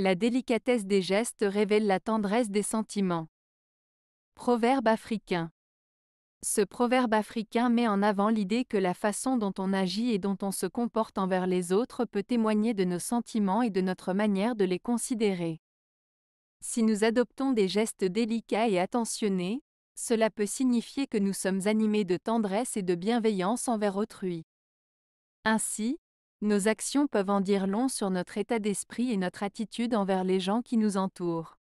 La délicatesse des gestes révèle la tendresse des sentiments. Proverbe africain. Ce proverbe africain met en avant l'idée que la façon dont on agit et dont on se comporte envers les autres peut témoigner de nos sentiments et de notre manière de les considérer. Si nous adoptons des gestes délicats et attentionnés, cela peut signifier que nous sommes animés de tendresse et de bienveillance envers autrui. Ainsi, nos actions peuvent en dire long sur notre état d'esprit et notre attitude envers les gens qui nous entourent.